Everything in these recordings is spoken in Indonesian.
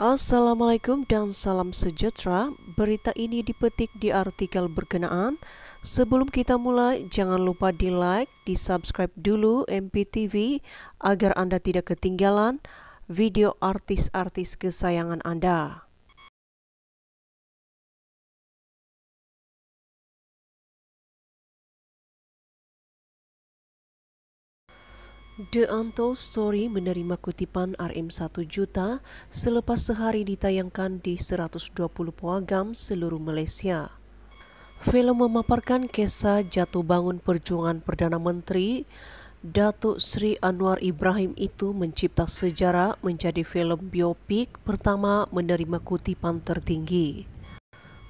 Assalamualaikum dan salam sejahtera. Berita ini dipetik di artikel berkenaan. Sebelum kita mulai, jangan lupa di like, di subscribe dulu MPTV agar Anda tidak ketinggalan video artis-artis kesayangan Anda. The Untold Story menerima kutipan RM1 juta selepas sehari ditayangkan di 120 puagam seluruh Malaysia. Film memaparkan kisah jatuh bangun perjuangan Perdana Menteri Datuk Sri Anwar Ibrahim itu mencipta sejarah menjadi film biopik pertama menerima kutipan tertinggi.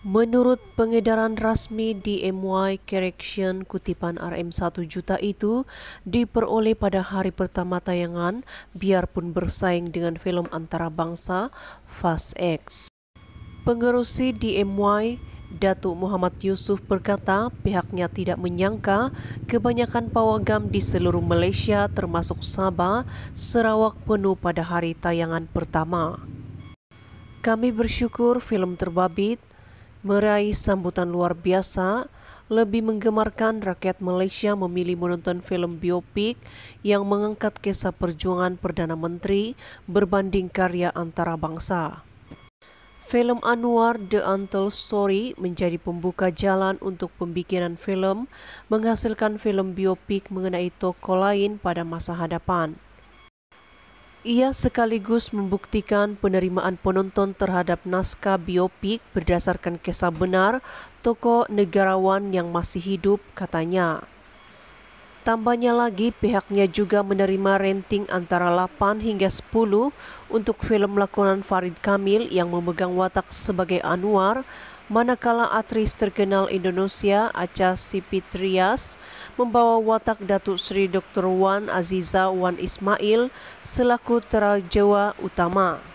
Menurut pengedaran rasmi di MY Correction, kutipan RM1 juta itu diperoleh pada hari pertama tayangan biarpun bersaing dengan film antarabangsa Fast X. Pengerusi di MY Datuk Muhammad Yusuf berkata pihaknya tidak menyangka kebanyakan pawagam di seluruh Malaysia termasuk Sabah, Sarawak penuh pada hari tayangan pertama. Kami bersyukur film terbabit meraih sambutan luar biasa, lebih menggemarkan rakyat Malaysia memilih menonton film biopik yang mengangkat kisah perjuangan Perdana Menteri berbanding karya antara bangsa. Film Anwar The Untold Story menjadi pembuka jalan untuk pembikinan film menghasilkan film biopik mengenai tokoh lain pada masa hadapan. Ia sekaligus membuktikan penerimaan penonton terhadap naskah biopik berdasarkan kisah benar tokoh negarawan yang masih hidup, katanya. Tambahnya lagi, pihaknya juga menerima renting antara 8 hingga 10 untuk film lakonan Farid Kamil yang memegang watak sebagai Anwar, manakala aktris terkenal Indonesia Acha Sipitrias membawa watak Datuk Sri Dr. Wan Aziza Wan Ismail selaku Terajawa Utama.